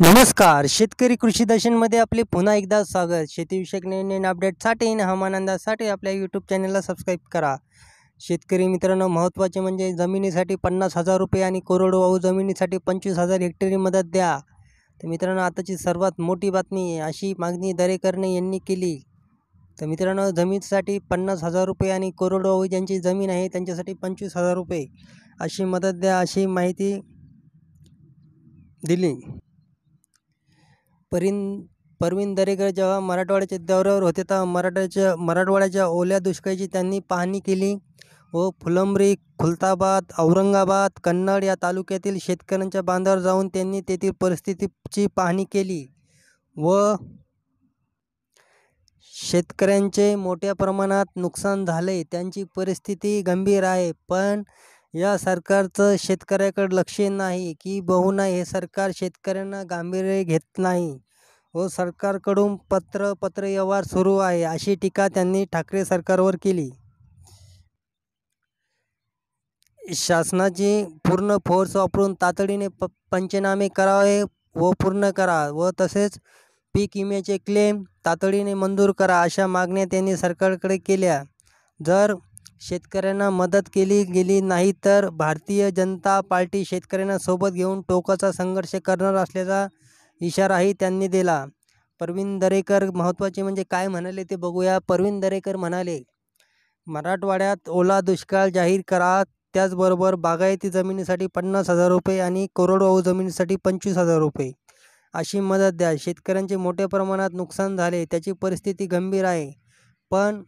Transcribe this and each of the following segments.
नमस्कार शेतकरी कृषी दर्शनमध्ये आपले पुन्हा एकदा स्वागत शेतीविषयक नवीन अपडेटसाठी आणि हवामानंदासाठी आपल्या यूट्यूब चॅनलला सबस्क्राईब करा शेतकरी मित्रांनो महत्त्वाचे म्हणजे जमिनीसाठी पन्नास हजार रुपये आणि कोरडवाहू जमिनीसाठी पंचवीस हजार हेक्टरी मदत द्या तर मित्रांनो आताची सर्वात मोठी बातमी अशी मागणी दरेकरने यांनी केली तर मित्रांनो जमिनीसाठी पन्नास हजार रुपये आणि कोरडवाहू ज्यांची जमीन आहे त्यांच्यासाठी पंचवीस हजार रुपये अशी मदत द्या अशी माहिती दिली परिन परवीन दरेकर जेव्हा मराठवाड्याच्या दौऱ्यावर होते तेव्हा मराठ्याच्या मराठवाड्याच्या ओल्या दुष्काळाची त्यांनी पाहणी केली व फुलंब्री खुलताबाद औरंगाबाद कन्नड या तालुक्यातील शेतकऱ्यांच्या बांधावर जाऊन त्यांनी तेथील परिस्थितीची पाहणी केली व शेतकऱ्यांचे मोठ्या प्रमाणात नुकसान झाले त्यांची परिस्थिती गंभीर आहे पण या सरकारचं शेतकऱ्याकडं लक्ष नाही की बहु नाही हे सरकार शेतकऱ्यांना गांभीर्य घेत नाही व हो, सरकारकडून पत्र पत्र व्यवहार सुरू आहे अशी टीका त्यांनी ठाकरे सरकारवर केली शासनाची पूर्ण फोर्स वापरून तातडीने प पंचनामे करावे व पूर्ण करा व तसेच पीक विम्याचे क्लेम तातडीने मंजूर करा अशा मागण्या त्यांनी सरकारकडे केल्या जर शेतकऱ्यांना मदत केली गेली नाही तर भारतीय जनता पार्टी शेतकऱ्यांना सोबत घेऊन टोकाचा संघर्ष करणार असल्याचा इशाराही त्यांनी दिला प्रवीण दरेकर महत्त्वाचे म्हणजे काय म्हणाले ते बघूया प्रवीण दरेकर म्हणाले मराठवाड्यात ओला दुष्काळ जाहीर करा त्याचबरोबर बागायती जमिनीसाठी पन्नास हजार रुपये आणि कोरडवाहू जमिनीसाठी पंचवीस हजार रुपये अशी मदत द्या शेतकऱ्यांचे मोठ्या प्रमाणात नुकसान झाले त्याची परिस्थिती गंभीर आहे पण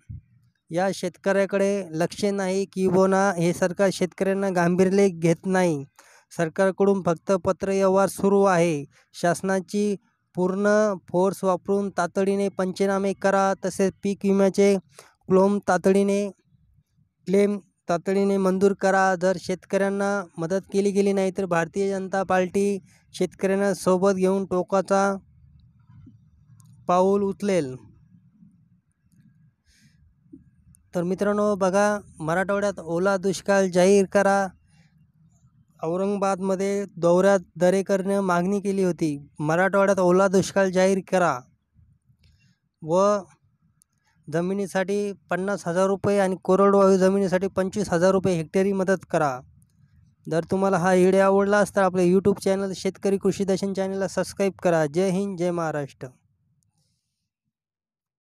या शेतकऱ्याकडे लक्ष नाही किंबहुना हे सरकार शेतकऱ्यांना गांभीर्य घेत नाही सरकारकडून फक्त पत्रव्यवहार सुरू आहे शासनाची पूर्ण फोर्स वापरून तातडीने पंचनामे करा तसेच पीक विम्याचे क्लोम तातडीने क्लेम तातडीने मंजूर करा जर शेतकऱ्यांना मदत केली गेली नाही तर भारतीय जनता पार्टी शेतकऱ्यांना सोबत घेऊन टोकाचा पाऊल उचलेल तर मित्रांनो बघा मराठवाड्यात ओला दुष्काळ जाहीर करा औरंगाबादमध्ये दौऱ्यात दरेकरनं मागणी केली होती मराठवाड्यात ओला दुष्काळ जाहीर करा व जमिनीसाठी पन्नास हजार रुपये आणि कोरडवाहू जमिनीसाठी पंचवीस हजार रुपये हेक्टरी मदत करा जर तुम्हाला हा व्हिडिओ आवडला तर आपले यूट्यूब चॅनल शेतकरी कृषी दर्शन चॅनलला सबस्क्राईब करा जय हिंद जय महाराष्ट्र